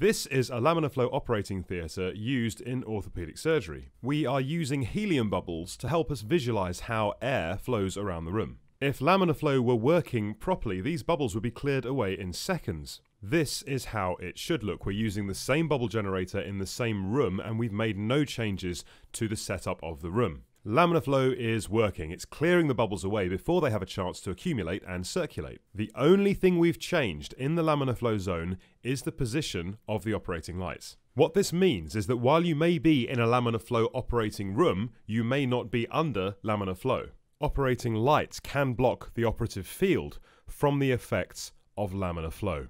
This is a laminar flow operating theatre used in orthopaedic surgery. We are using helium bubbles to help us visualise how air flows around the room. If laminar flow were working properly, these bubbles would be cleared away in seconds. This is how it should look. We're using the same bubble generator in the same room and we've made no changes to the setup of the room. Laminar flow is working. It's clearing the bubbles away before they have a chance to accumulate and circulate. The only thing we've changed in the laminar flow zone is the position of the operating lights. What this means is that while you may be in a laminar flow operating room, you may not be under laminar flow operating lights can block the operative field from the effects of laminar flow.